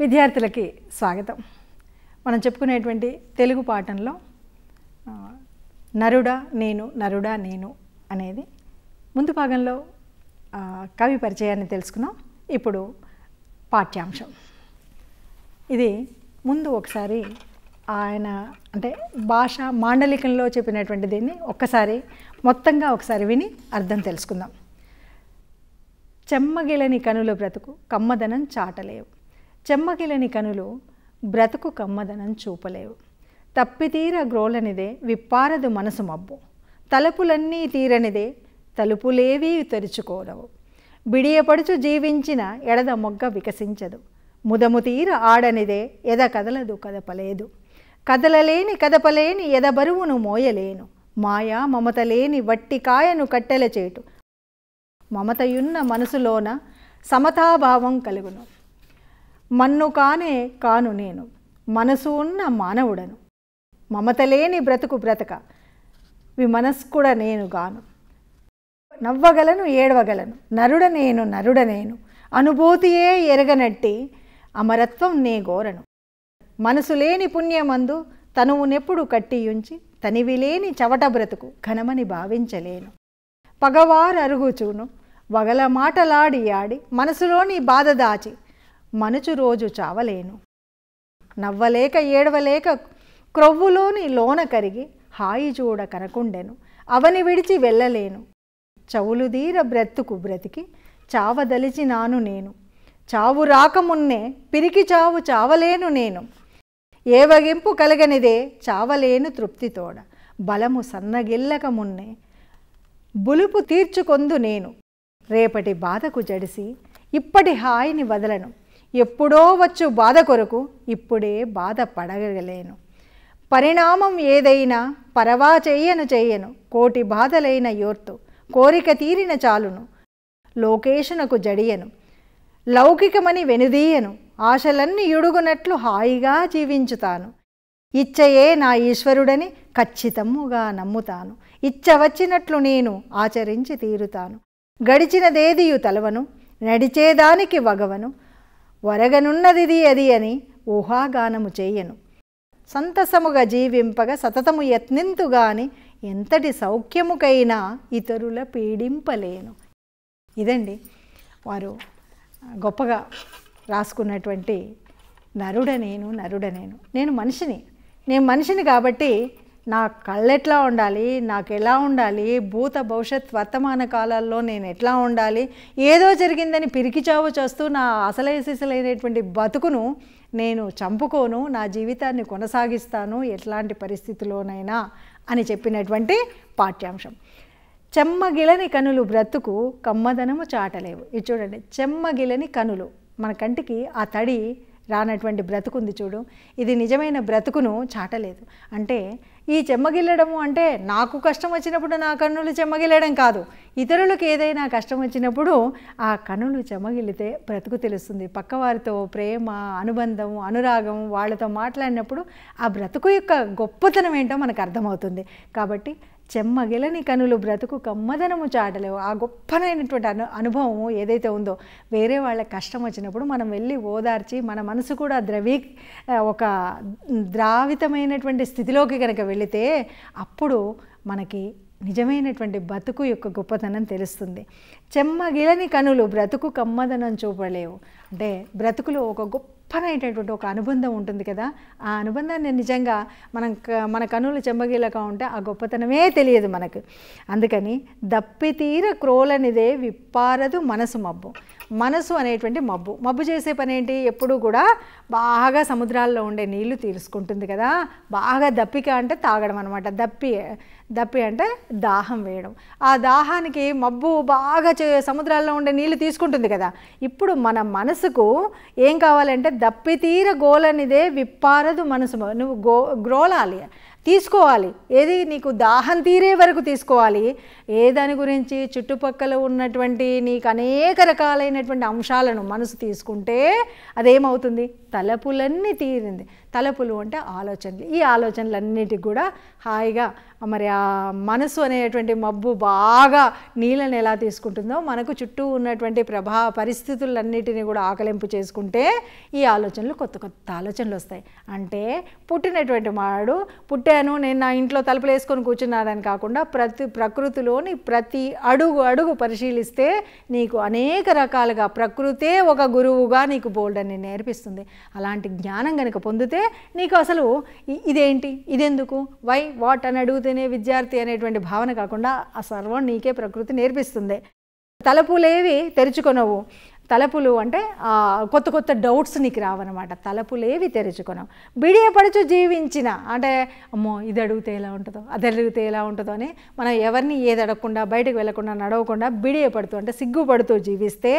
విద్యార్థులకి స్వాగతం మనం చెప్పుకునేటువంటి తెలుగు పాఠంలో నరుడా నేను నరుడా నేను అనేది ముందు భాగంలో కవి పరిచయాన్ని తెలుసుకున్నాం ఇప్పుడు పాఠ్యాంశం ఇది ముందు ఒకసారి ఆయన అంటే భాష మాండలికంలో చెప్పినటువంటి దీన్ని ఒక్కసారి మొత్తంగా ఒకసారి విని అర్థం తెలుసుకుందాం చెమ్మగిలని కనుల బ్రతుకు కమ్మదనం చాటలేవు చెమ్మగిలని కనులు బ్రతుకు కమ్మదనం చూపలేవు తప్పితీర గ్రోలనిదే విప్పారదు మనసు మబ్బు తలుపులన్నీ తీరనిదే తలుపులేవీ తెరుచుకోరవు బిడియపడుచు జీవించిన ఎడద మొగ్గ వికసించదు ముదము తీర ఆడనిదే ఎద కదలదు కదపలేదు కదలలేని కదపలేని ఎదబరువును మోయలేను మాయా మమత లేని వట్టి కాయను కట్టెల చేటు మమతయున్న మనసులోన సమతాభావం కలుగును మన్ను కానే కాను నేను మనసు ఉన్న మానవుడను మమతలేని బ్రతుకు బ్రతక విమనస్కుడ నేను గాను నవ్వగలను ఏడవగలను నరుడ నేను నరుడ నేను అనుభూతియే ఎరగనట్టి అమరత్వం నే గోరను మనసు లేని పుణ్యమందు తనువునెప్పుడు కట్టియుంచి తనివిలేని చవట బ్రతుకు ఘనమని భావించలేను పగవారు అరుగుచూను వగల మాటలాడి ఆడి మనసులోని బాధ దాచి మనుచు రోజు చావలేను నవ్వలేక ఏడవలేక క్రొవ్వులోని లోన కరిగి హాయి చూడ కనకుండెను అవని విడిచి వెళ్ళలేను చవులుదీర బ్రతుకు బ్రతికి చావదలిచినాను నేను చావు రాకమున్నే పిరికి చావు చావలేను నేను ఏవగింపు కలగనిదే చావలేను తృప్తితోడ బలము సన్నగిల్లకమున్నే బులుపు తీర్చుకొందు నేను రేపటి బాధకు జడిసి ఇప్పటి హాయిని వదలను ఎప్పుడో వచ్చు బాధ కొరకు ఇప్పుడే బాధ పడగలేను పరిణామం ఏదైనా పరవా చెయ్యను చెయ్యను కోటి బాధలైన యోర్తు కోరిక తీరిన చాలును లోకేషునకు జడియను లౌకికమని వెనుదీయను ఆశలన్నీ యుడుగునట్లు హాయిగా జీవించుతాను ఇచ్చయే నా ఈశ్వరుడని ఖచ్చితముగా నమ్ముతాను ఇచ్చ వచ్చినట్లు నేను ఆచరించి తీరుతాను గడిచినదేదియు తలవను నడిచేదానికి వగవను వరగనున్నదిది అది అని ఊహాగానము చేయను సంతసముగా జీవింపగా సతతము యత్నింతుగాని ఎంతటి సౌఖ్యముకైనా ఇతరుల పీడింపలేను ఇదండి వారు గొప్పగా రాసుకున్నటువంటి నరుడ నరుడ నరుడనేను నేను మనిషిని నేను మనిషిని కాబట్టి నా కళ్ళెట్లా ఉండాలి నాకు ఎలా ఉండాలి భూత భవిష్యత్ వర్తమాన కాలాల్లో నేను ఎట్లా ఉండాలి ఏదో జరిగిందని పిరికిచావు చేస్తూ నా అసలైసలైనటువంటి బతుకును నేను చంపుకోను నా జీవితాన్ని కొనసాగిస్తాను ఎట్లాంటి పరిస్థితిలోనైనా అని చెప్పినటువంటి పాఠ్యాంశం చెమ్మగిలని కనులు బ్రతుకు కమ్మదనము చాటలేవు ఇది చూడండి చెమ్మగిలని కనులు మన కంటికి ఆ తడి రానటువంటి బ్రతుకుంది చూడు ఇది నిజమైన బ్రతుకును చాటలేదు అంటే ఈ చెమ్మగిల్లడము అంటే నాకు కష్టం వచ్చినప్పుడు నా కన్నులు చెమ్మగిల్లడం కాదు ఇతరులకు ఏదైనా కష్టం వచ్చినప్పుడు ఆ కన్నులు చెమ్మగిల్లితే బ్రతుకు తెలుస్తుంది పక్కవారితో ప్రేమ అనుబంధం అనురాగం వాళ్ళతో మాట్లాడినప్పుడు ఆ బ్రతుకు యొక్క గొప్పతనం ఏంటో మనకు అర్థమవుతుంది కాబట్టి చెమ్మగిలని కనులు బ్రతుకు కమ్మదనము చాటలేవు ఆ గొప్పనైనటువంటి అను అనుభవము ఏదైతే ఉందో వేరే వాళ్ళ కష్టం వచ్చినప్పుడు మనం వెళ్ళి ఓదార్చి మన మనసు కూడా ద్రవీ ఒక ద్రావితమైనటువంటి స్థితిలోకి కనుక వెళితే అప్పుడు మనకి నిజమైనటువంటి బతుకు యొక్క గొప్పతనం తెలుస్తుంది చెమ్మగిలని కనులు బ్రతుకు కమ్మదనం చూపలేవు అంటే బ్రతుకులో ఒక గొప్ప గొప్పనైనటువంటి ఒక అనుబంధం ఉంటుంది కదా ఆ అనుబంధాన్ని నిజంగా మనం మన కనులు చెమ్మగీలగా ఉంటే ఆ గొప్పతనమే తెలియదు మనకు అందుకని దప్పితీర క్రోలనిదే విప్పారదు మనసు మబ్బు మనసు అనేటువంటి మబ్బు మబ్బు చేసే పని ఏంటి ఎప్పుడు కూడా బాగా సముద్రాల్లో ఉండే నీళ్లు తీర్చుకుంటుంది కదా బాగా దప్పిక అంటే తాగడం అనమాట దప్పి దప్పి అంటే దాహం వేయడం ఆ దాహానికి మబ్బు బాగా సముద్రాల్లో ఉండే నీళ్లు తీసుకుంటుంది కదా ఇప్పుడు మన మనసుకు ఏం కావాలంటే దప్పితీర గోలనిదే విప్పారదు మనసు నువ్వు గో గ్రోలాలి తీసుకోవాలి ఏది నీకు దాహం తీరే వరకు తీసుకోవాలి ఏ దాని గురించి చుట్టుపక్కల ఉన్నటువంటి నీకు అనేక రకాలైనటువంటి అంశాలను మనసు తీసుకుంటే అదేమవుతుంది తలపులన్నీ తీరింది తలపులు అంటే ఆలోచనలు ఈ ఆలోచనలన్నిటికి కూడా హాయిగా మరి ఆ మనసు అనేటువంటి మబ్బు బాగా నీళ్ళని ఎలా తీసుకుంటుందో మనకు చుట్టూ ఉన్నటువంటి ప్రభావ పరిస్థితులన్నిటినీ కూడా ఆకలింపు చేసుకుంటే ఈ ఆలోచనలు కొత్త కొత్త ఆలోచనలు వస్తాయి అంటే పుట్టినటువంటి మాడు పుట్టాను నేను నా ఇంట్లో తలుపులు వేసుకొని కూర్చున్నానని కాకుండా ప్రతి ప్రకృతిలోని ప్రతి అడుగు అడుగు పరిశీలిస్తే నీకు అనేక రకాలుగా ప్రకృతే ఒక గురువుగా నీకు బోల్డ్ అని నేర్పిస్తుంది అలాంటి జ్ఞానం కనుక పొందితే నీకు అసలు ఇదేంటి ఇదెందుకు వై వాట్ అని అడుగుతేనే విద్యార్థి అనేటువంటి భావన కాకుండా ఆ సర్వం నీకే ప్రకృతి నేర్పిస్తుంది తలపులేవి తెరుచుకొనవు తలపులు అంటే కొత్త కొత్త డౌట్స్ నీకు రావన్నమాట ఏవి తెరుచుకున్నాం బిడియపడుచు జీవించిన అంటే అమ్మో ఇది అడిగితే ఎలా ఉంటుందో అది అడిగితే ఎలా ఉంటుందో అని మనం ఎవరిని ఏది అడగకుండా బయటకు వెళ్లకుండా నడవకుండా బిడియపడుతూ అంటే సిగ్గుపడుతూ జీవిస్తే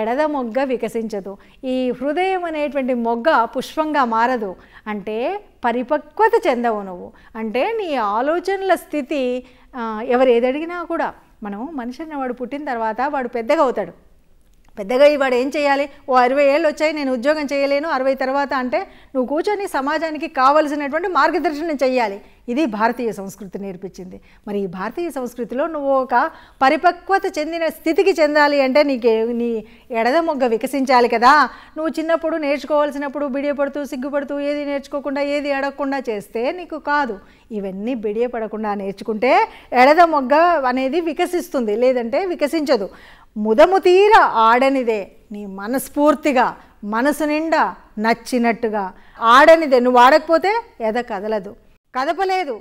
ఎడద మొగ్గ వికసించదు ఈ హృదయం అనేటువంటి మొగ్గ పుష్పంగా మారదు అంటే పరిపక్వత చెందవు నువ్వు అంటే నీ ఆలోచనల స్థితి ఎవరు ఏది అడిగినా కూడా మనం మనిషిని వాడు పుట్టిన తర్వాత వాడు పెద్దగా అవుతాడు పెద్దగా ఇవాడు ఏం చేయాలి ఓ అరవై ఏళ్ళు వచ్చాయి నేను ఉద్యోగం చేయలేను అరవై తర్వాత అంటే నువ్వు కూర్చొని సమాజానికి కావలసినటువంటి మార్గదర్శనం చేయాలి ఇది భారతీయ సంస్కృతి నేర్పించింది మరి ఈ భారతీయ సంస్కృతిలో నువ్వు ఒక పరిపక్వత చెందిన స్థితికి చెందాలి అంటే నీకు నీ ఎడద మొగ్గ వికసించాలి కదా నువ్వు చిన్నప్పుడు నేర్చుకోవాల్సినప్పుడు బిడియపడుతూ సిగ్గుపడుతూ ఏది నేర్చుకోకుండా ఏది ఎడగకుండా చేస్తే నీకు కాదు ఇవన్నీ బిడియపడకుండా నేర్చుకుంటే ఎడద మొగ్గ అనేది వికసిస్తుంది లేదంటే వికసించదు ముదముతీర ఆడనిదే నీ మనస్ఫూర్తిగా మనసు నిండా నచ్చినట్టుగా ఆడనిదే నువ్వు ఆడకపోతే ఎద కదలదు కదపలేదు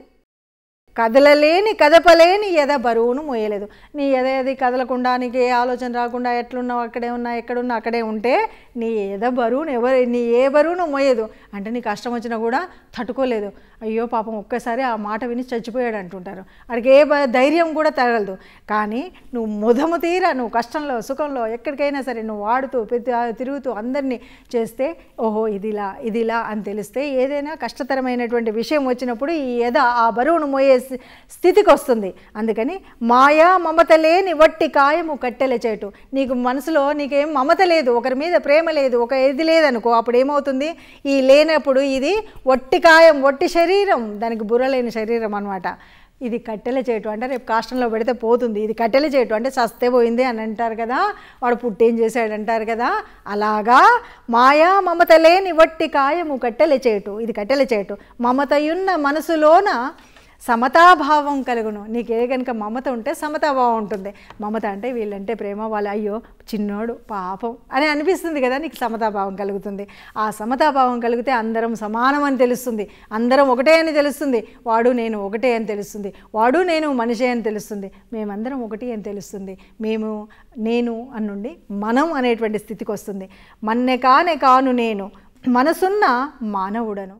కదలలేని కదపలేని ఎద బరువును మోయలేదు నీ ఎద ఏది కదలకుండా నీకు ఏ ఆలోచన రాకుండా ఎట్లున్నావు అక్కడే ఉన్నా ఎక్కడున్నా అక్కడే ఉంటే నీ ఎద బరువును ఎవరు నీ ఏ బరువును మోయదు అంటే నీ కష్టం వచ్చినా కూడా తట్టుకోలేదు అయ్యో పాపం ఒక్కసారి ఆ మాట విని చచ్చిపోయాడు అంటుంటారు అడికి ఏ ధైర్యం కూడా తగలదు కానీ నువ్వు ముదము తీరా నువ్వు కష్టంలో సుఖంలో ఎక్కడికైనా సరే నువ్వు వాడుతూ తిరుగుతూ అందరినీ చేస్తే ఓహో ఇదిలా ఇదిలా అని తెలిస్తే ఏదైనా కష్టతరమైనటువంటి విషయం వచ్చినప్పుడు ఈ ఎద ఆ బరువును మోయే స్థితికి వస్తుంది అందుకని మాయా మమత లేని వట్టి కాయము కట్టెల చేటు నీకు మనసులో నీకేం మమత లేదు ఒకరి మీద ప్రేమ లేదు ఒక ఇది లేదనుకో అప్పుడు ఏమవుతుంది ఈ లేనప్పుడు ఇది వట్టి కాయం వట్టి శరీరం దానికి బుర్రలేని శరీరం అనమాట ఇది కట్టెల చేయటం అంటే రేపు కాష్టంలో పెడితే పోతుంది ఇది కట్టెల చేయటం అంటే సస్తే పోయింది అని అంటారు కదా వాడు పుట్టేం చేశాడు అంటారు కదా అలాగా మాయా మమత లేని వట్టి కాయము కట్టెల చేయటం ఇది కట్టెల చేయటం మమతయున్న మనసులోన సమతాభావం కలుగును నీకు ఏ కనుక మమత ఉంటే సమతాభావం ఉంటుంది మమత అంటే వీళ్ళంటే ప్రేమ వాళ్ళు అయ్యో చిన్నోడు పాపం అని అనిపిస్తుంది కదా నీకు సమతాభావం కలుగుతుంది ఆ సమతాభావం కలిగితే అందరం సమానం అని తెలుస్తుంది అందరం ఒకటే అని తెలుస్తుంది వాడు నేను ఒకటే అని తెలుస్తుంది వాడు నేను మనిషే అని తెలుస్తుంది మేమందరం ఒకటి అని తెలుస్తుంది మేము నేను అన్నుండి మనం అనేటువంటి స్థితికి వస్తుంది మన్నె కానే కాను నేను మనసున్న మానవుడను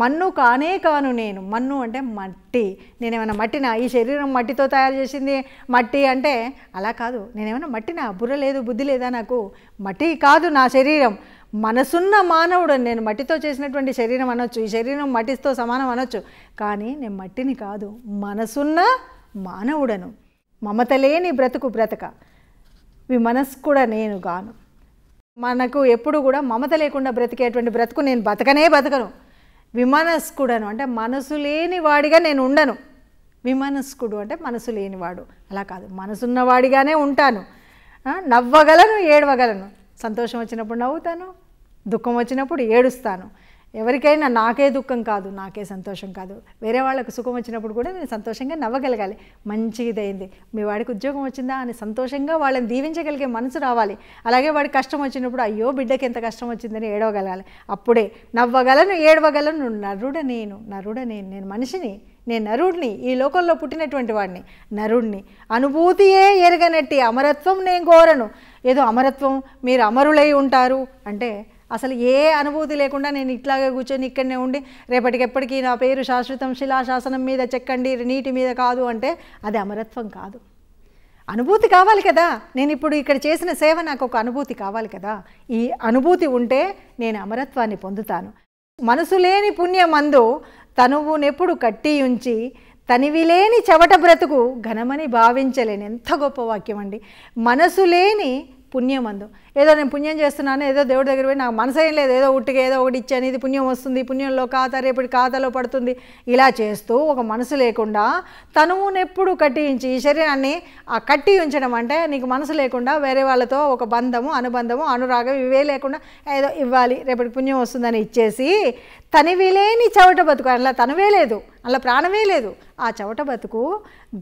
మన్ను కానే కాను నేను మన్ను అంటే మట్టి నేనేమైనా మట్టినా ఈ శరీరం మట్టితో తయారు చేసింది మట్టి అంటే అలా కాదు నేనేమైనా మట్టినా బుర్ర లేదు బుద్ధి లేదా నాకు మట్టి కాదు నా శరీరం మనసున్న మానవుడు నేను మట్టితో చేసినటువంటి శరీరం అనొచ్చు ఈ శరీరం మట్టితో సమానం అనొచ్చు కానీ నేను మట్టిని కాదు మనసున్న మానవుడను మమత లేని బ్రతుకు బ్రతక కూడా నేను గాను మనకు ఎప్పుడు కూడా మమత లేకుండా బ్రతికేటువంటి బ్రతుకు నేను బతకనే బతకను విమనస్కుడను అంటే మనసు లేని వాడిగా నేను ఉండను విమనస్కుడు అంటే మనసు లేనివాడు అలా కాదు మనసున్నవాడిగానే ఉంటాను నవ్వగలను ఏడవగలను సంతోషం వచ్చినప్పుడు నవ్వుతాను దుఃఖం వచ్చినప్పుడు ఏడుస్తాను ఎవరికైనా నాకే దుఃఖం కాదు నాకే సంతోషం కాదు వేరే వాళ్ళకు సుఖం వచ్చినప్పుడు కూడా నేను సంతోషంగా నవ్వగలగాలి మంచిదైంది మీ వాడికి ఉద్యోగం వచ్చిందా అని సంతోషంగా వాళ్ళని దీవించగలిగే మనసు రావాలి అలాగే వాడికి కష్టం వచ్చినప్పుడు అయ్యో బిడ్డకి ఎంత కష్టం వచ్చిందని ఏడవగలగాలి అప్పుడే నవ్వగలను ఏడవగలను నరుడ నేను నరుడ నేను నేను మనిషిని నేను నరుడిని ఈ లోకంలో పుట్టినటువంటి వాడిని నరుడిని అనుభూతియే ఎరగనట్టి అమరత్వం నేను కోరను ఏదో అమరత్వం మీరు అమరులై ఉంటారు అంటే అసలు ఏ అనుభూతి లేకుండా నేను ఇట్లాగే కూర్చొని ఇక్కడనే ఉండి రేపటికెప్పటికీ నా పేరు శాశ్వతం శిలాశాసనం మీద చెక్కండి నీటి మీద కాదు అంటే అది అమరత్వం కాదు అనుభూతి కావాలి కదా నేను ఇప్పుడు ఇక్కడ చేసిన సేవ నాకు ఒక అనుభూతి కావాలి కదా ఈ అనుభూతి ఉంటే నేను అమరత్వాన్ని పొందుతాను మనసు లేని పుణ్యమందు తనువునెప్పుడు ఉంచి తనివి లేని చెవట బ్రతుకు ఘనమని భావించలేని ఎంత గొప్ప వాక్యం అండి మనసు లేని పుణ్యమందు ఏదో నేను పుణ్యం చేస్తున్నాను ఏదో దేవుడి దగ్గర పోయి నాకు మనసేం లేదు ఏదో ఉట్టిగా ఏదో ఒకటి ఇచ్చాను ఇది పుణ్యం వస్తుంది పుణ్యంలో ఖాతా రేపటి ఖాతాలో పడుతుంది ఇలా చేస్తూ ఒక మనసు లేకుండా తనువునెప్పుడు కట్టి కట్టించి ఈ శరీరాన్ని ఆ కట్టి ఉంచడం అంటే నీకు మనసు లేకుండా వేరే వాళ్ళతో ఒక బంధము అనుబంధము అనురాగం ఇవే లేకుండా ఏదో ఇవ్వాలి రేపటి పుణ్యం వస్తుందని ఇచ్చేసి లేని చవట బతుకు అలా తనవే లేదు అలా ప్రాణమే లేదు ఆ చవట బతుకు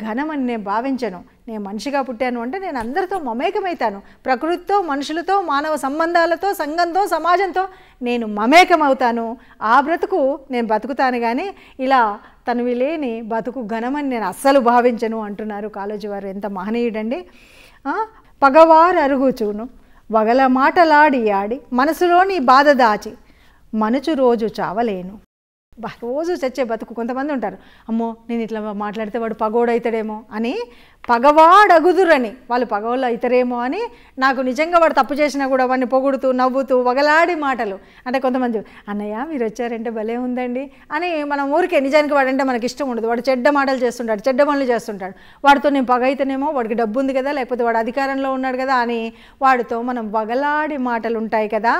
ఘనమని నేను భావించను నేను మనిషిగా పుట్టాను అంటే నేను అందరితో మమేకమవుతాను ప్రకృతితో మనుషులు మనుషులతో మానవ సంబంధాలతో సంఘంతో సమాజంతో నేను మమేకమవుతాను ఆ బ్రతుకు నేను బతుకుతాను కానీ ఇలా తనవి లేని బతుకు ఘనమని నేను అస్సలు భావించను అంటున్నారు కాలేజీ వారు ఎంత మహనీయుడండి పగవారు అరుగుచూను వగల మాటలాడి ఆడి మనసులోని బాధ దాచి మనుచు రోజు చావలేను రోజు చచ్చే బతుకు కొంతమంది ఉంటారు అమ్మో నేను ఇట్లా మాట్లాడితే వాడు పగోడవుతాడేమో అని పగవాడగుదురని వాళ్ళు పగవాళ్ళు అవుతారేమో అని నాకు నిజంగా వాడు తప్పు చేసినా కూడా వాడిని పొగుడుతూ నవ్వుతూ వగలాడి మాటలు అంటే కొంతమంది అన్నయ్య మీరు వచ్చారంటే భలే ఉందండి అని మనం ఊరికే నిజానికి వాడంటే మనకి ఇష్టం ఉండదు వాడు చెడ్డ మాటలు చేస్తుంటాడు చెడ్డ పనులు చేస్తుంటాడు వాడితో నేను పగ అయితేనేమో వాడికి డబ్బు ఉంది కదా లేకపోతే వాడు అధికారంలో ఉన్నాడు కదా అని వాడితో మనం వగలాడి మాటలు ఉంటాయి కదా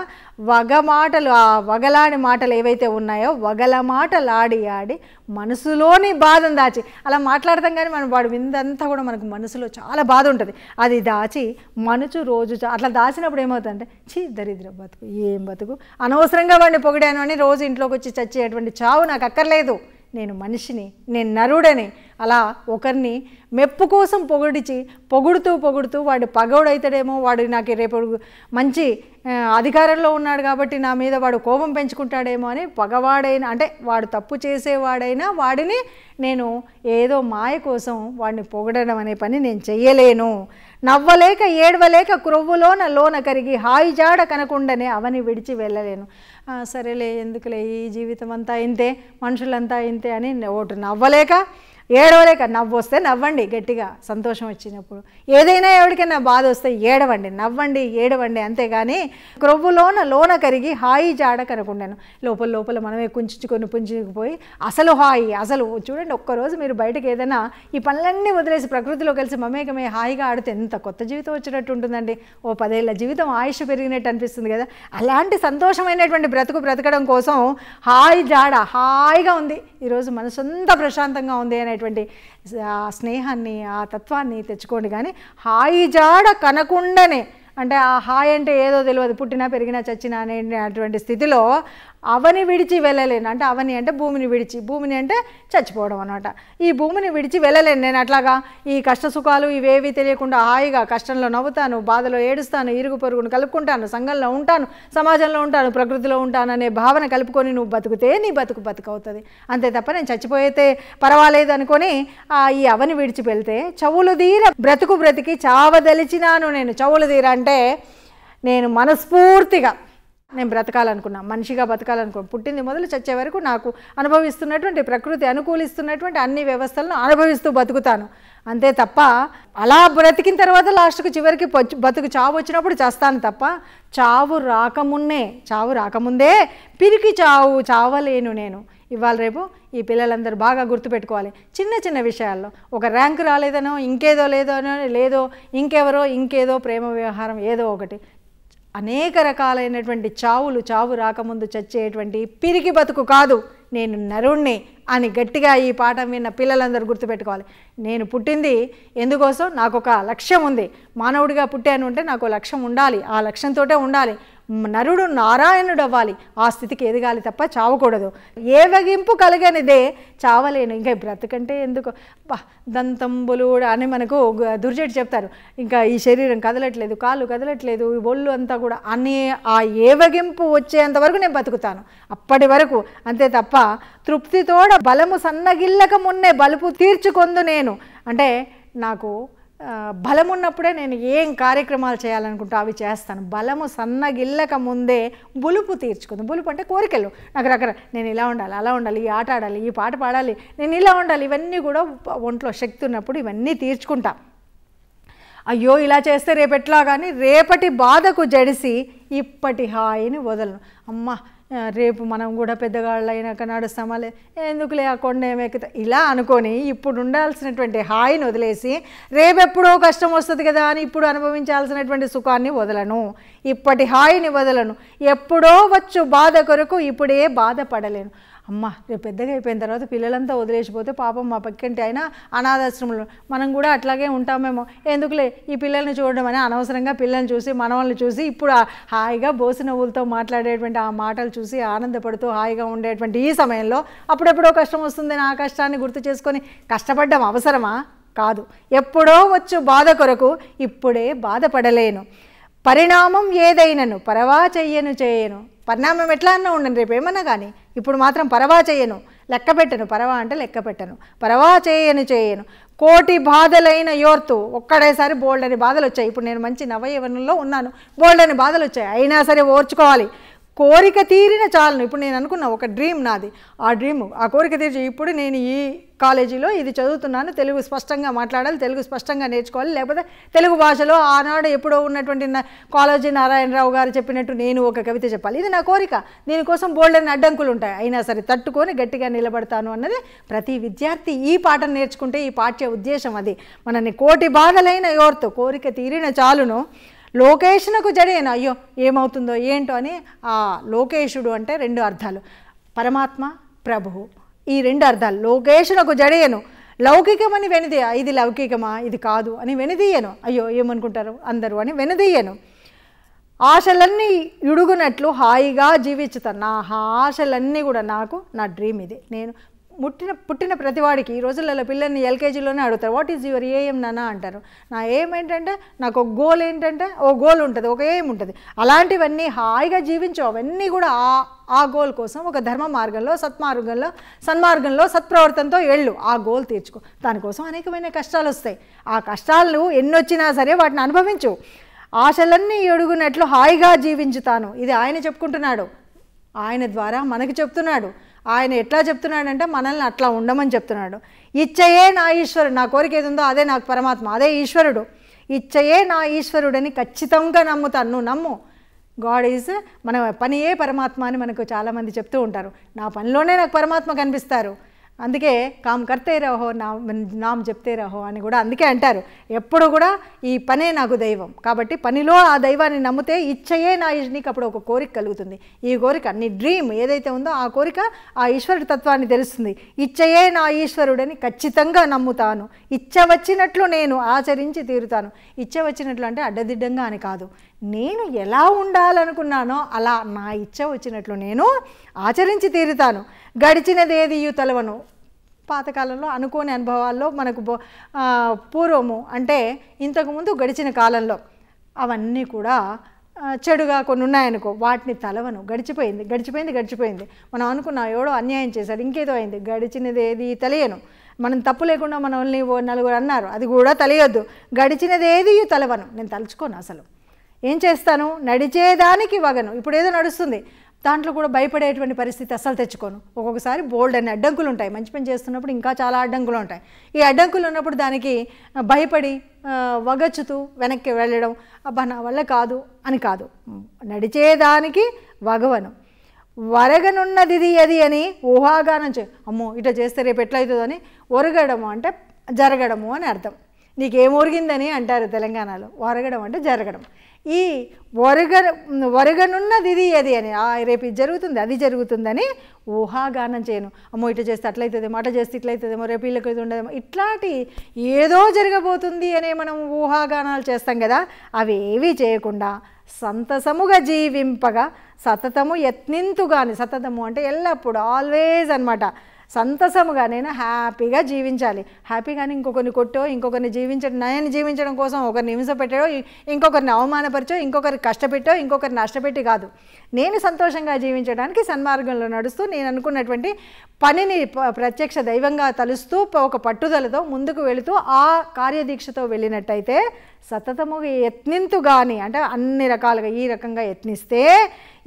వగ మాటలు ఆ వగలాడి మాటలు ఏవైతే ఉన్నాయో వగల మాటలు ఆడి ఆడి మనసులోని బాధను దాచి అలా మాట్లాడతాం కానీ మనం వాడు విందంతా కూడా మనకు మనసులో చాలా బాధ ఉంటుంది అది దాచి మనసు రోజు అట్లా దాచినప్పుడు ఏమవుతుందంటే చీ దరిద్ర బతుకు ఏం బతుకు అనవసరంగా వాడిని పొగిడాను అని రోజు ఇంట్లోకి వచ్చి చచ్చేటువంటి చావు నాకు అక్కర్లేదు నేను మనిషిని నేను నరుడని అలా ఒకరిని మెప్పు కోసం పొగిడిచి పొగుడుతూ పొగుడుతూ వాడు పగోడైతాడేమో వాడు నాకు రేపు మంచి అధికారంలో ఉన్నాడు కాబట్టి నా మీద వాడు కోపం పెంచుకుంటాడేమో అని పగవాడైనా అంటే వాడు తప్పు చేసేవాడైనా వాడిని నేను ఏదో మాయ కోసం వాడిని పొగడడం అనే పని నేను చెయ్యలేను నవ్వలేక ఏడవలేక క్రొవ్వులోన లోన కరిగి హాయిజాడ కనకుండానే అవని విడిచి వెళ్ళలేను సరేలే ఎందుకులే ఈ జీవితం అంతా ఇంతే మనుషులంతా ఇంతే అని ఒకటి నవ్వలేక ఏడవలేక నవ్వు వస్తే నవ్వండి గట్టిగా సంతోషం వచ్చినప్పుడు ఏదైనా ఎవరికైనా బాధ వస్తే ఏడవండి నవ్వండి ఏడవండి అంతేగాని క్రొవ్వులోన లోన కరిగి హాయి జాడ కనకుండాను లోపల లోపల మనమే కుంచుకొని పుంచుకుపోయి అసలు హాయి అసలు చూడండి ఒక్కరోజు మీరు బయటకు ఏదైనా ఈ పనులన్నీ వదిలేసి ప్రకృతిలో కలిసి మమేకమే హాయిగా ఆడితే ఎంత కొత్త జీవితం వచ్చినట్టు ఉంటుందండి ఓ పదేళ్ల జీవితం ఆయుష్ పెరిగినట్టు అనిపిస్తుంది కదా అలాంటి సంతోషమైనటువంటి బ్రతుకు బ్రతకడం కోసం హాయి జాడ హాయిగా ఉంది ఈరోజు అంతా ప్రశాంతంగా ఉంది అనే అనేటువంటి స్నేహాన్ని ఆ తత్వాన్ని తెచ్చుకోండి కానీ హాయి జాడ కనకుండనే అంటే ఆ హాయ్ అంటే ఏదో తెలియదు పుట్టినా పెరిగినా చచ్చినా అనే అటువంటి స్థితిలో అవని విడిచి వెళ్ళలేను అంటే అవని అంటే భూమిని విడిచి భూమిని అంటే చచ్చిపోవడం అనమాట ఈ భూమిని విడిచి వెళ్ళలేను నేను అట్లాగా ఈ కష్ట సుఖాలు ఇవేవి తెలియకుండా హాయిగా కష్టంలో నవ్వుతాను బాధలో ఏడుస్తాను ఇరుగు పొరుగును కలుపుకుంటాను సంఘంలో ఉంటాను సమాజంలో ఉంటాను ప్రకృతిలో ఉంటాను అనే భావన కలుపుకొని నువ్వు బతుకుతే నీ బతుకు బతుకు అవుతుంది అంతే తప్ప నేను చచ్చిపోయితే పర్వాలేదు అనుకొని ఈ అవని విడిచి వెళ్తే చవులు తీర బ్రతుకు బ్రతికి చావదలిచినాను నేను చవులు తీర అంటే నేను మనస్ఫూర్తిగా నేను బ్రతకాలనుకున్నా మనిషిగా బతకాలనుకున్నా పుట్టింది మొదలు చచ్చే వరకు నాకు అనుభవిస్తున్నటువంటి ప్రకృతి అనుకూలిస్తున్నటువంటి అన్ని వ్యవస్థలను అనుభవిస్తూ బతుకుతాను అంతే తప్ప అలా బ్రతికిన తర్వాత లాస్ట్కు చివరికి బతుకు చావు వచ్చినప్పుడు చేస్తాను తప్ప చావు రాకమున్నే చావు రాకముందే పిరికి చావు చావలేను నేను ఇవాళ రేపు ఈ పిల్లలందరూ బాగా గుర్తుపెట్టుకోవాలి చిన్న చిన్న విషయాల్లో ఒక ర్యాంక్ రాలేదనో ఇంకేదో లేదో లేదో ఇంకెవరో ఇంకేదో ప్రేమ వ్యవహారం ఏదో ఒకటి అనేక రకాలైనటువంటి చావులు చావు రాకముందు చచ్చేటువంటి పిరికి బతుకు కాదు నేను నరుణ్ణి అని గట్టిగా ఈ పాఠం విన్న పిల్లలందరూ గుర్తుపెట్టుకోవాలి నేను పుట్టింది ఎందుకోసం నాకు ఒక లక్ష్యం ఉంది మానవుడిగా పుట్టాను అంటే నాకు లక్ష్యం ఉండాలి ఆ లక్ష్యంతోటే ఉండాలి నరుడు నారాయణుడు అవ్వాలి ఆ స్థితికి ఎదగాలి తప్ప చావకూడదు ఏ వగింపు కలగనిదే చావలేను ఇంకా బ్రతకంటే ఎందుకు దంతంబులు అని మనకు దుర్జటి చెప్తారు ఇంకా ఈ శరీరం కదలట్లేదు కాళ్ళు కదలట్లేదు ఒళ్ళు అంతా కూడా అనే ఆ ఏవగింపు వచ్చేంత వరకు నేను బతుకుతాను అప్పటి వరకు అంతే తప్ప తృప్తితోడ బలము సన్నగిల్లక మున్నే బలుపు తీర్చుకొందు నేను అంటే నాకు బలం ఉన్నప్పుడే నేను ఏం కార్యక్రమాలు చేయాలనుకుంటా అవి చేస్తాను బలము సన్నగిల్లక ముందే బులుపు తీర్చుకుంది బులుపు అంటే కోరికలు నాకు రకర నేను ఇలా ఉండాలి అలా ఉండాలి ఈ ఆట ఆడాలి ఈ పాట పాడాలి నేను ఇలా ఉండాలి ఇవన్నీ కూడా ఒంట్లో శక్తి ఉన్నప్పుడు ఇవన్నీ తీర్చుకుంటా అయ్యో ఇలా చేస్తే రేపెట్లా కానీ రేపటి బాధకు జడిసి ఇప్పటి హాయిని వదలను అమ్మ రేపు మనం కూడా పెద్దగాళ్ళు అయినాక నడుస్తామా లేదు ఎందుకులే ఆ కొండ ఏమెక్కుతా ఇలా అనుకొని ఇప్పుడు ఉండాల్సినటువంటి హాయిని వదిలేసి రేపెప్పుడో కష్టం వస్తుంది కదా అని ఇప్పుడు అనుభవించాల్సినటువంటి సుఖాన్ని వదలను ఇప్పటి హాయిని వదలను ఎప్పుడో వచ్చు బాధ కొరకు ఇప్పుడే బాధపడలేను అమ్మ రేపు పెద్దగా అయిపోయిన తర్వాత పిల్లలంతా వదిలేసిపోతే పాపం మా పక్కింటి అయినా అనాథాశ్రమంలో మనం కూడా అట్లాగే ఉంటామేమో ఎందుకులే ఈ పిల్లల్ని చూడడం అని అనవసరంగా పిల్లల్ని చూసి మనవాళ్ళని చూసి ఇప్పుడు హాయిగా బోసి నవ్వులతో మాట్లాడేటువంటి ఆ మాటలు చూసి ఆనందపడుతూ హాయిగా ఉండేటువంటి ఈ సమయంలో అప్పుడెప్పుడో కష్టం వస్తుంది నా కష్టాన్ని గుర్తు చేసుకొని కష్టపడ్డం అవసరమా కాదు ఎప్పుడో వచ్చు బాధ కొరకు ఇప్పుడే బాధపడలేను పరిణామం ఏదైనను పరవా చెయ్యను చేయను పరిణామం ఎట్లా అన్నా ఉండను రేపు ఏమన్నా కానీ ఇప్పుడు మాత్రం పరవా చేయను లెక్క పెట్టను పరవా అంటే లెక్క పెట్టను పరవా చేయను చేయను కోటి బాధలైన యోర్తు ఒక్కడేసారి బోల్డని బాధలు వచ్చాయి ఇప్పుడు నేను మంచి నవయవనంలో ఉన్నాను బోల్డని బాధలు వచ్చాయి అయినా సరే ఓర్చుకోవాలి కోరిక తీరిన చాలను ఇప్పుడు నేను అనుకున్నా ఒక డ్రీమ్ నాది ఆ డ్రీమ్ ఆ కోరిక తీర్చి ఇప్పుడు నేను ఈ కాలేజీలో ఇది చదువుతున్నాను తెలుగు స్పష్టంగా మాట్లాడాలి తెలుగు స్పష్టంగా నేర్చుకోవాలి లేకపోతే తెలుగు భాషలో ఆనాడు ఎప్పుడో ఉన్నటువంటి కాలేజీ నారాయణరావు గారు చెప్పినట్టు నేను ఒక కవిత చెప్పాలి ఇది నా కోరిక దీనికోసం బోల్డెన్ అడ్డంకులు ఉంటాయి అయినా సరే తట్టుకొని గట్టిగా నిలబడతాను అన్నది ప్రతి విద్యార్థి ఈ పాటను నేర్చుకుంటే ఈ పాఠ్య ఉద్దేశం అది మనని కోటి బాధలైన ఎవరితో కోరిక తీరిన చాలును లోకేషునకు జడేన అయ్యో ఏమవుతుందో ఏంటో అని ఆ లోకేశుడు అంటే రెండు అర్థాలు పరమాత్మ ప్రభువు ఈ రెండు అర్థాలు లోకేషునకు జడేను లౌకికమని వెనదీయ ఇది లౌకికమా ఇది కాదు అని వెనదీయను అయ్యో ఏమనుకుంటారు అందరూ అని వెనదీయను ఆశలన్నీ ఇడుగునట్లు హాయిగా జీవించుతాను నా ఆశలన్నీ కూడా నాకు నా డ్రీమ్ ఇది నేను ముట్టిన పుట్టిన ప్రతివాడికి ఈ రోజులలో పిల్లల్ని ఎల్కేజీలోనే అడుగుతారు వాట్ ఈజ్ యువర్ ఏఎం నానా అంటారు నా ఏం ఏంటంటే నాకు ఒక గోల్ ఏంటంటే ఓ గోల్ ఉంటుంది ఒక ఏం ఉంటుంది అలాంటివన్నీ హాయిగా జీవించవు అవన్నీ కూడా ఆ ఆ గోల్ కోసం ఒక ధర్మ మార్గంలో సత్మార్గంలో సన్మార్గంలో సత్ప్రవర్తనతో వెళ్ళు ఆ గోల్ తీర్చుకో దానికోసం అనేకమైన కష్టాలు వస్తాయి ఆ కష్టాలు ఎన్నొచ్చినా సరే వాటిని అనుభవించు ఆశలన్నీ ఎడుగునట్లు హాయిగా జీవించుతాను ఇది ఆయన చెప్పుకుంటున్నాడు ఆయన ద్వారా మనకి చెప్తున్నాడు ఆయన ఎట్లా చెప్తున్నాడంటే మనల్ని అట్లా ఉండమని చెప్తున్నాడు ఇచ్చయే నా ఈశ్వరుడు నా కోరిక ఏది ఉందో అదే నాకు పరమాత్మ అదే ఈశ్వరుడు ఇచ్చయే నా ఈశ్వరుడని ఖచ్చితంగా నమ్ముతాను నువ్వు నమ్ము గాడ్ ఈజ్ మన పనియే పరమాత్మ అని మనకు చాలామంది చెప్తూ ఉంటారు నా పనిలోనే నాకు పరమాత్మ కనిపిస్తారు అందుకే కామ్ కర్తే రహో నామ్ చెప్తే రహో అని కూడా అందుకే అంటారు ఎప్పుడు కూడా ఈ పనే నాకు దైవం కాబట్టి పనిలో ఆ దైవాన్ని నమ్మితే ఇచ్చయే నా నీకు అప్పుడు ఒక కోరిక కలుగుతుంది ఈ కోరిక నీ డ్రీమ్ ఏదైతే ఉందో ఆ కోరిక ఆ ఈశ్వరుడి తత్వాన్ని తెలుస్తుంది ఇచ్చయే నా ఈశ్వరుడని ఖచ్చితంగా నమ్ముతాను ఇచ్చ వచ్చినట్లు నేను ఆచరించి తీరుతాను ఇచ్చ వచ్చినట్లు అంటే అడ్డదిడ్డంగా అని కాదు నేను ఎలా ఉండాలనుకున్నానో అలా నా ఇచ్చ వచ్చినట్లు నేను ఆచరించి తీరుతాను గడిచినదేది తలవను పాతకాలంలో అనుకోని అనుభవాల్లో మనకు పూర్వము అంటే ఇంతకుముందు గడిచిన కాలంలో అవన్నీ కూడా చెడుగా కొన్ని ఉన్నాయనుకో వాటిని తలవను గడిచిపోయింది గడిచిపోయింది గడిచిపోయింది మనం అనుకున్నా ఎవడో అన్యాయం చేశారు ఇంకేదో అయింది గడిచినది ఏది తెలియను మనం తప్పు లేకుండా మనల్ని నలుగురు అన్నారు అది కూడా గడిచినది గడిచినదేది తలవను నేను తలుచుకోను అసలు ఏం చేస్తాను నడిచేదానికి వగను ఇప్పుడు ఏదో నడుస్తుంది దాంట్లో కూడా భయపడేటువంటి పరిస్థితి అస్సలు తెచ్చుకోను ఒక్కొక్కసారి బోల్డ్ అని అడ్డంకులు ఉంటాయి మంచి పని చేస్తున్నప్పుడు ఇంకా చాలా అడ్డంకులు ఉంటాయి ఈ అడ్డంకులు ఉన్నప్పుడు దానికి భయపడి వగచ్చుతూ వెనక్కి వెళ్ళడం అబ్బా నా వల్ల కాదు అని కాదు నడిచేదానికి వగవను వరగనున్నది అది అని ఊహాగానం చే అమ్మో ఇట్లా చేస్తే రేపు ఎట్లయితుందని ఒరగడము అంటే జరగడము అని అర్థం నీకేమొరిగిందని అంటారు తెలంగాణలో ఒరగడం అంటే జరగడం ఈ ఒరగ ఒరగనున్నది ఇది ఏది అని రేపు ఇది జరుగుతుంది అది జరుగుతుందని ఊహాగానం చేయను అమ్మో ఇటు చేస్తే అట్లయితుందేమో అట్లా చేస్తే ఇట్లయితుందేమో రేపు ఇళ్ళకి ఇది ఉండదేమో ఇట్లాంటి ఏదో జరగబోతుంది అనే మనం ఊహాగానాలు చేస్తాం కదా అవి ఏవీ చేయకుండా సంతసముగా జీవింపగా సతతము యత్నింతుగాని సతతము అంటే ఎల్లప్పుడూ ఆల్వేజ్ అనమాట సంతసముగా నేను హ్యాపీగా జీవించాలి హ్యాపీగానే ఇంకొకరిని కొట్టో ఇంకొకరిని జీవించడం నయాన్ని జీవించడం కోసం ఒకరిని హింస పెట్టాడో ఇంకొకరిని అవమానపరిచో ఇంకొకరిని కష్టపెట్టో ఇంకొకరిని నష్టపెట్టి కాదు నేను సంతోషంగా జీవించడానికి సన్మార్గంలో నడుస్తూ నేను అనుకున్నటువంటి పనిని ప్రత్యక్ష దైవంగా తలుస్తూ ఒక పట్టుదలతో ముందుకు వెళుతూ ఆ కార్యదీక్షతో వెళ్ళినట్టయితే సతతముగా యత్నింతు కానీ అంటే అన్ని రకాలుగా ఈ రకంగా యత్నిస్తే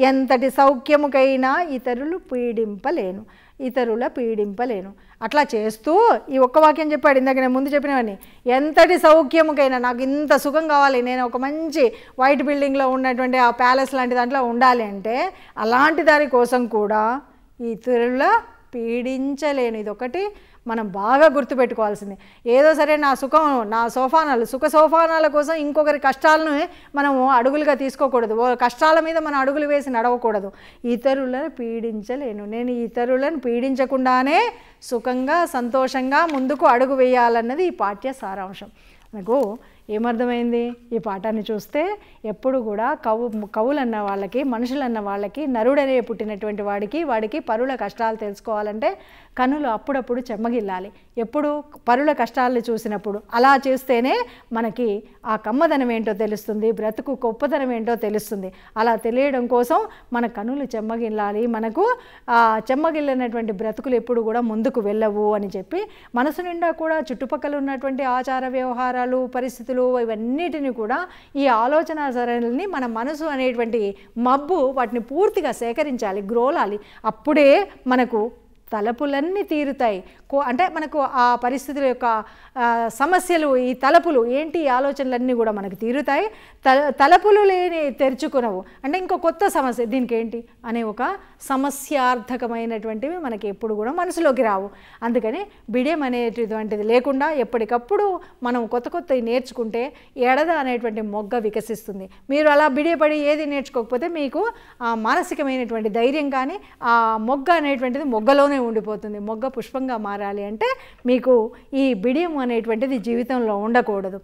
ఎంతటి సౌఖ్యముకైనా ఇతరులు పీడింపలేను ఇతరుల పీడింపలేను అట్లా చేస్తూ ఈ ఒక్క వాక్యం చెప్పాడు ఇందాక నేను ముందు చెప్పినవన్నీ ఎంతటి సౌఖ్యముకైనా నాకు ఇంత సుఖం కావాలి నేను ఒక మంచి వైట్ బిల్డింగ్లో ఉన్నటువంటి ఆ ప్యాలెస్ లాంటి దాంట్లో ఉండాలి అంటే అలాంటి దాని కోసం కూడా ఇతరుల పీడించలేను ఇదొకటి మనం బాగా గుర్తుపెట్టుకోవాల్సింది ఏదో సరే నా సుఖం నా సోఫానాలు సుఖ సోఫానాల కోసం ఇంకొకరి కష్టాలను మనము అడుగులుగా తీసుకోకూడదు కష్టాల మీద మనం అడుగులు వేసి నడవకూడదు ఇతరులను పీడించలేను నేను ఇతరులను పీడించకుండానే సుఖంగా సంతోషంగా ముందుకు అడుగు వేయాలన్నది ఈ పాఠ్య సారాంశం మనకు ఏమర్థమైంది ఈ పాఠాన్ని చూస్తే ఎప్పుడు కూడా కవు కవులన్న వాళ్ళకి మనుషులన్న వాళ్ళకి నరుడనే పుట్టినటువంటి వాడికి వాడికి పరుల కష్టాలు తెలుసుకోవాలంటే కనులు అప్పుడప్పుడు చెమ్మగిల్లాలి ఎప్పుడు పరుల కష్టాలను చూసినప్పుడు అలా చేస్తేనే మనకి ఆ కమ్మదనం ఏంటో తెలుస్తుంది బ్రతుకు గొప్పదనం ఏంటో తెలుస్తుంది అలా తెలియడం కోసం మన కనులు చెమ్మగిల్లాలి మనకు చెమ్మగిల్లినటువంటి బ్రతుకులు ఎప్పుడు కూడా ముందుకు వెళ్ళవు అని చెప్పి మనసు నిండా కూడా చుట్టుపక్కల ఉన్నటువంటి ఆచార వ్యవహారాలు పరిస్థితులు ఆలోచనలు ఇవన్నిటిని కూడా ఈ ఆలోచన సరళిని మన మనసు అనేటువంటి మబ్బు వాటిని పూర్తిగా సేకరించాలి గ్రోలాలి అప్పుడే మనకు తలపులన్నీ తీరుతాయి కో అంటే మనకు ఆ పరిస్థితుల యొక్క సమస్యలు ఈ తలపులు ఏంటి ఆలోచనలన్నీ కూడా మనకు తీరుతాయి తలపులు లేని తెరుచుకునవు అంటే ఇంకో కొత్త సమస్య దీనికి ఏంటి అనే ఒక సమస్యార్థకమైనటువంటివి మనకి ఎప్పుడు కూడా మనసులోకి రావు అందుకని బిడెం అనేటటువంటిది లేకుండా ఎప్పటికప్పుడు మనం కొత్త కొత్తవి నేర్చుకుంటే ఎడద అనేటువంటి మొగ్గ వికసిస్తుంది మీరు అలా బిడేపడి ఏది నేర్చుకోకపోతే మీకు ఆ మానసికమైనటువంటి ధైర్యం కానీ ఆ మొగ్గ అనేటువంటిది మొగ్గలోనే మాత్రమే ఉండిపోతుంది మొగ్గ పుష్పంగా మారాలి అంటే మీకు ఈ బిడియం అనేటువంటిది జీవితంలో ఉండకూడదు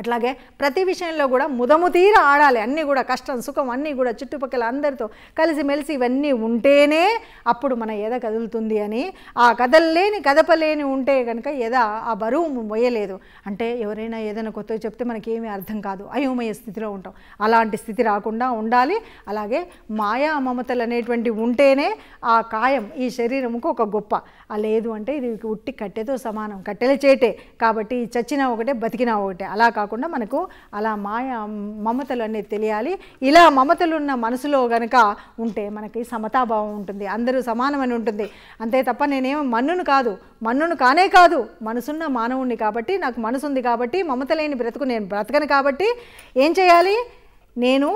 అట్లాగే ప్రతి విషయంలో కూడా ముదము తీర ఆడాలి అన్నీ కూడా కష్టం సుఖం అన్నీ కూడా చుట్టుపక్కల అందరితో కలిసిమెలిసి ఇవన్నీ ఉంటేనే అప్పుడు మన ఎద కదులుతుంది అని ఆ కదలలేని కదపలేని ఉంటే కనుక ఎద ఆ బరువు మొయ్యలేదు అంటే ఎవరైనా ఏదైనా కొత్తగా చెప్తే మనకి ఏమీ అర్థం కాదు అయోమయ స్థితిలో ఉంటాం అలాంటి స్థితి రాకుండా ఉండాలి అలాగే మాయా మమతలు అనేటువంటి ఉంటేనే ఆ కాయం ఈ శరీరముకు ఒక గొప్ప లేదు అంటే ఇది ఉట్టి కట్టెతో సమానం కట్టెల చేటే కాబట్టి చచ్చినా ఒకటే బతికినా ఒకటే అలా కాకుండా మనకు అలా మాయ మమతలు అనేది తెలియాలి ఇలా మమతలున్న మనసులో గనక ఉంటే మనకి సమతాభావం ఉంటుంది అందరూ సమానమని ఉంటుంది అంతే తప్ప నేనేం మన్నును కాదు మన్నును కానే కాదు మనసున్న మానవుణ్ణి కాబట్టి నాకు మనసుంది కాబట్టి మమత లేని బ్రతుకు నేను బ్రతకను కాబట్టి ఏం చేయాలి నేను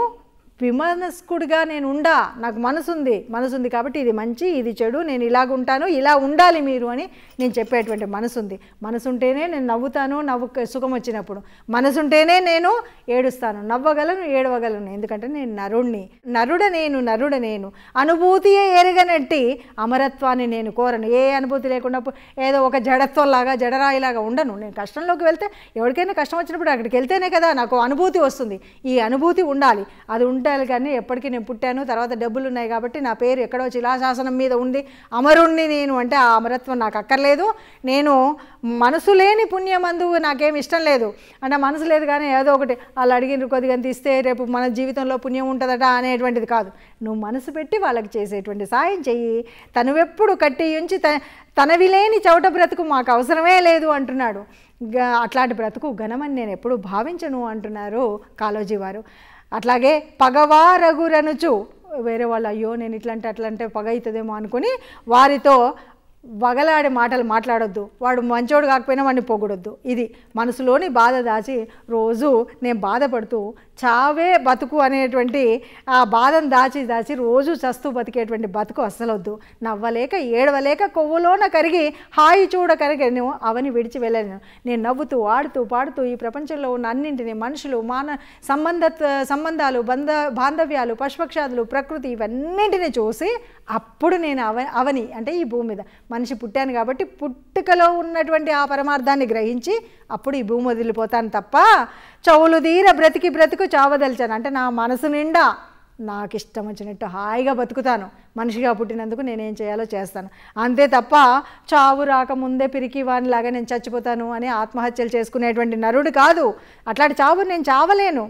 విమనస్కుడిగా నేను ఉండా నాకు మనసుంది మనసుంది కాబట్టి ఇది మంచి ఇది చెడు నేను ఉంటాను ఇలా ఉండాలి మీరు అని నేను చెప్పేటువంటి మనసుంది మనసుంటేనే నేను నవ్వుతాను నవ్వు సుఖం వచ్చినప్పుడు మనసుంటేనే నేను ఏడుస్తాను నవ్వగలను ఏడవగలను ఎందుకంటే నేను నరుణ్ణి నరుడ నేను నరుడ నేను అనుభూతియే ఎరగనట్టి అమరత్వాన్ని నేను కోరను ఏ అనుభూతి లేకుండా ఏదో ఒక జడత్వంలాగా జడరాయిలాగా ఉండను నేను కష్టంలోకి వెళ్తే ఎవరికైనా కష్టం వచ్చినప్పుడు అక్కడికి వెళ్తేనే కదా నాకు అనుభూతి వస్తుంది ఈ అనుభూతి ఉండాలి అది ఉంటే పుట్టాలి కానీ ఎప్పటికీ నేను పుట్టాను తర్వాత డబ్బులు ఉన్నాయి కాబట్టి నా పేరు ఎక్కడో శిలాశాసనం మీద ఉంది అమరుణ్ణి నేను అంటే ఆ అమరత్వం నాకు అక్కర్లేదు నేను మనసు లేని పుణ్యమందు నాకేం ఇష్టం లేదు అంటే మనసు లేదు కానీ ఏదో ఒకటి వాళ్ళు అడిగిన కొద్దిగా తీస్తే రేపు మన జీవితంలో పుణ్యం ఉంటుందట అనేటువంటిది కాదు నువ్వు మనసు పెట్టి వాళ్ళకి చేసేటువంటి సాయం చెయ్యి తనువెప్పుడు కట్టి ఉంచి త తనవి లేని చౌట బ్రతుకు మాకు అవసరమే లేదు అంటున్నాడు అట్లాంటి బ్రతుకు ఘనమని నేను ఎప్పుడు భావించను అంటున్నారు కాలోజీ వారు అట్లాగే పగవారగురనుచు వేరే వాళ్ళు అయ్యో నేను ఇట్లాంటి అట్లంటే పగ అవుతుందేమో అనుకుని వారితో వగలాడే మాటలు మాట్లాడొద్దు వాడు మంచోడు కాకపోయినా వాడిని పొగడొద్దు ఇది మనసులోని బాధ దాచి రోజు నేను బాధపడుతూ చావే బతుకు అనేటువంటి ఆ బాధను దాచి దాచి రోజు చస్తూ బతికేటువంటి బతుకు అస్సలొద్దు నవ్వలేక ఏడవలేక కొవ్వులోన కరిగి హాయి చూడ నేను అవని విడిచి వెళ్ళాను నేను నవ్వుతూ ఆడుతూ పాడుతూ ఈ ప్రపంచంలో ఉన్న అన్నింటినీ మనుషులు మాన సంబంధ సంబంధాలు బంధ బాంధవ్యాలు పశుపక్షాదులు ప్రకృతి ఇవన్నింటినీ చూసి అప్పుడు నేను అవ అవని అంటే ఈ భూమి మీద మనిషి పుట్టాను కాబట్టి పుట్టుకలో ఉన్నటువంటి ఆ పరమార్థాన్ని గ్రహించి అప్పుడు ఈ భూమి వదిలిపోతాను తప్ప చవులు తీర బ్రతికి బ్రతుకు చావదలిచాను అంటే నా మనసు నిండా నాకు ఇష్టం వచ్చినట్టు హాయిగా బతుకుతాను మనిషిగా పుట్టినందుకు నేనేం చేయాలో చేస్తాను అంతే తప్ప చావు రాకముందే పిరికి వానిలాగా నేను చచ్చిపోతాను అని ఆత్మహత్యలు చేసుకునేటువంటి నరుడు కాదు అట్లాంటి చావు నేను చావలేను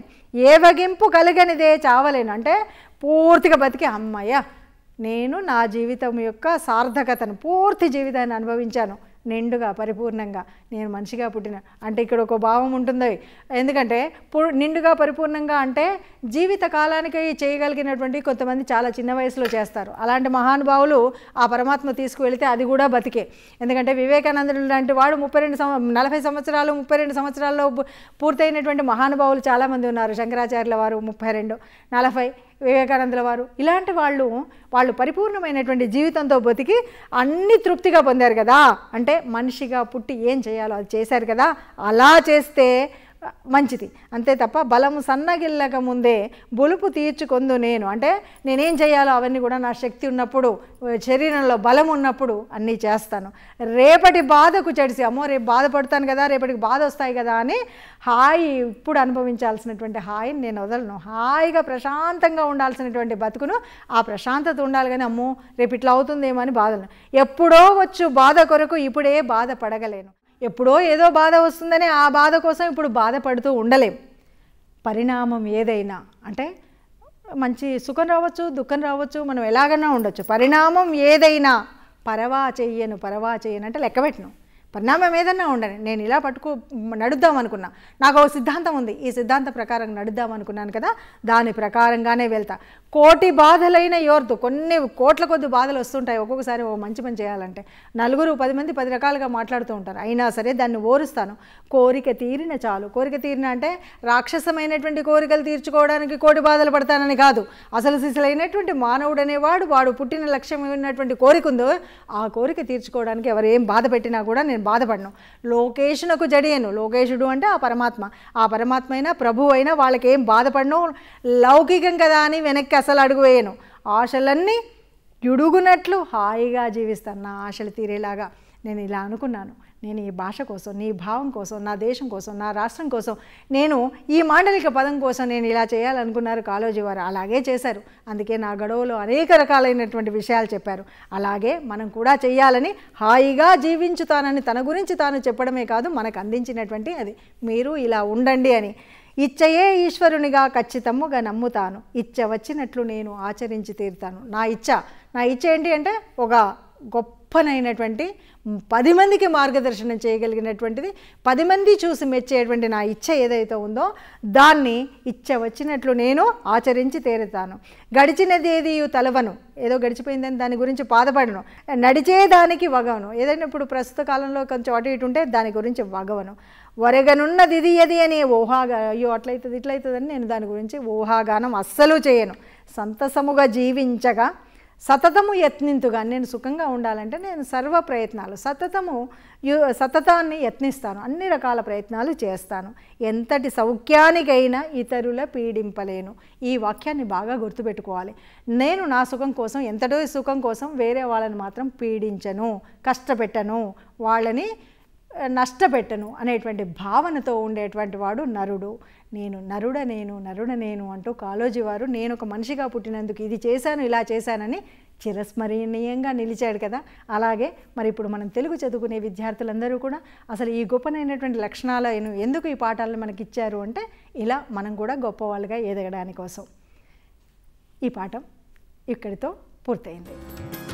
ఏ వగింపు కలిగనిదే చావలేను అంటే పూర్తిగా బతికి అమ్మాయ్యా నేను నా జీవితం యొక్క సార్థకతను పూర్తి జీవితాన్ని అనుభవించాను నిండుగా పరిపూర్ణంగా నేను మనిషిగా పుట్టిన అంటే ఇక్కడ ఒక భావం ఉంటుంది ఎందుకంటే నిండుగా పరిపూర్ణంగా అంటే జీవిత కాలానికి చేయగలిగినటువంటి కొంతమంది చాలా చిన్న వయసులో చేస్తారు అలాంటి మహానుభావులు ఆ పరమాత్మ తీసుకువెళితే అది కూడా బతికే ఎందుకంటే వివేకానందుడు లాంటి వాడు ముప్పై రెండు సంవ నలభై సంవత్సరాలు ముప్పై రెండు సంవత్సరాల్లో పూర్తయినటువంటి మహానుభావులు చాలామంది ఉన్నారు శంకరాచార్యుల వారు ముప్పై రెండు నలభై వివేకానందుల వారు ఇలాంటి వాళ్ళు వాళ్ళు పరిపూర్ణమైనటువంటి జీవితంతో బతికి అన్ని తృప్తిగా పొందారు కదా అంటే మనిషిగా పుట్టి ఏం చేయాలో అది చేశారు కదా అలా చేస్తే మంచిది అంతే తప్ప బలము సన్నగిల్లక ముందే బొలుపు తీర్చుకొందు నేను అంటే నేనేం చేయాలో అవన్నీ కూడా నా శక్తి ఉన్నప్పుడు శరీరంలో బలం ఉన్నప్పుడు అన్నీ చేస్తాను రేపటి బాధకు చెడిసి అమ్మో రేపు బాధపడతాను కదా రేపటికి బాధ వస్తాయి కదా అని హాయి ఇప్పుడు అనుభవించాల్సినటువంటి హాయిని నేను వదలను హాయిగా ప్రశాంతంగా ఉండాల్సినటువంటి బతుకును ఆ ప్రశాంతత ఉండాలి కానీ అమ్మో రేపు ఇట్లా అవుతుందేమో అని బాధలను ఎప్పుడో వచ్చు బాధ కొరకు ఇప్పుడే బాధపడగలేను ఎప్పుడో ఏదో బాధ వస్తుందని ఆ బాధ కోసం ఇప్పుడు బాధపడుతూ ఉండలేం పరిణామం ఏదైనా అంటే మంచి సుఖం రావచ్చు దుఃఖం రావచ్చు మనం ఎలాగైనా ఉండొచ్చు పరిణామం ఏదైనా పరవా చెయ్యను పరవా చెయ్యను అంటే లెక్కబెట్టను పరిణామం ఏదైనా ఉండని నేను ఇలా పట్టుకో నడుద్దాం అనుకున్నా నాకు ఒక సిద్ధాంతం ఉంది ఈ సిద్ధాంత ప్రకారం నడుద్దాం అనుకున్నాను కదా దాని ప్రకారంగానే వెళ్తా కోటి బాధలైన యోర్దు కొన్ని కోట్ల కొద్ది బాధలు వస్తుంటాయి ఒక్కొక్కసారి ఓ మంచి పని చేయాలంటే నలుగురు పది మంది పది రకాలుగా మాట్లాడుతూ ఉంటారు అయినా సరే దాన్ని ఓరుస్తాను కోరిక తీరిన చాలు కోరిక తీరిన అంటే రాక్షసమైనటువంటి కోరికలు తీర్చుకోవడానికి కోటి బాధలు పడతానని కాదు అసలు సిసలైనటువంటి మానవుడు అనేవాడు వాడు పుట్టిన లక్ష్యం ఉన్నటువంటి కోరిక ఉందో ఆ కోరిక తీర్చుకోవడానికి ఎవరు ఏం బాధ పెట్టినా కూడా నేను నేను బాధపడను లోకేషునకు జడియను లోకేషుడు అంటే ఆ పరమాత్మ ఆ పరమాత్మ అయినా ప్రభు అయినా వాళ్ళకి ఏం బాధపడను లౌకికం కదా అని వెనక్కి అసలు అడుగు వేయను ఆశలన్నీ యుడుగునట్లు హాయిగా జీవిస్తాను నా ఆశలు తీరేలాగా నేను ఇలా అనుకున్నాను నేను ఈ భాష కోసం నీ భావం కోసం నా దేశం కోసం నా రాష్ట్రం కోసం నేను ఈ మాండలిక పదం కోసం నేను ఇలా చేయాలనుకున్నారు కాలోజీ వారు అలాగే చేశారు అందుకే నా గడువులో అనేక రకాలైనటువంటి విషయాలు చెప్పారు అలాగే మనం కూడా చేయాలని హాయిగా జీవించుతానని తన గురించి తాను చెప్పడమే కాదు మనకు అందించినటువంటి అది మీరు ఇలా ఉండండి అని ఇచ్చయే ఈశ్వరునిగా ఖచ్చితముగా నమ్ముతాను ఇచ్చ వచ్చినట్లు నేను ఆచరించి తీరుతాను నా ఇచ్చ నా ఇచ్చ ఏంటి అంటే ఒక గొప్పనైనటువంటి పది మందికి మార్గదర్శనం చేయగలిగినటువంటిది పది మంది చూసి మెచ్చేటువంటి నా ఇచ్చ ఏదైతే ఉందో దాన్ని ఇచ్చ వచ్చినట్లు నేను ఆచరించి తీరుతాను గడిచినదేది తలవను ఏదో గడిచిపోయిందని దాని గురించి బాధపడను నడిచేదానికి వగవను ఏదైనా ఇప్పుడు ప్రస్తుత కాలంలో కొంచెం అటు ఇటు ఉంటే దాని గురించి వగవను వరగనున్నది ఇది ఇది అని ఊహాగా అయ్యో అట్లయితుంది ఇట్లయితుందని నేను దాని గురించి ఊహాగానం అస్సలు చేయను సంతసముగా జీవించగా సతతము యత్నింతుగా నేను సుఖంగా ఉండాలంటే నేను సర్వ ప్రయత్నాలు సతతము సతతాన్ని యత్నిస్తాను అన్ని రకాల ప్రయత్నాలు చేస్తాను ఎంతటి సౌఖ్యానికైనా ఇతరుల పీడింపలేను ఈ వాక్యాన్ని బాగా గుర్తుపెట్టుకోవాలి నేను నా సుఖం కోసం ఎంతటో సుఖం కోసం వేరే వాళ్ళని మాత్రం పీడించను కష్టపెట్టను వాళ్ళని నష్టపెట్టను అనేటువంటి భావనతో ఉండేటువంటి వాడు నరుడు నేను నరుడ నేను నరుడ నేను అంటూ కాలోజీ వారు నేను ఒక మనిషిగా పుట్టినందుకు ఇది చేశాను ఇలా చేశానని చిరస్మరణీయంగా నిలిచాడు కదా అలాగే మరి ఇప్పుడు మనం తెలుగు చదువుకునే విద్యార్థులందరూ కూడా అసలు ఈ గొప్పనైనటువంటి లక్షణాలను ఎందుకు ఈ పాఠాలను మనకి ఇచ్చారు అంటే ఇలా మనం కూడా గొప్పవాళ్ళుగా ఎదగడానికోసం ఈ పాఠం ఇక్కడితో పూర్తయింది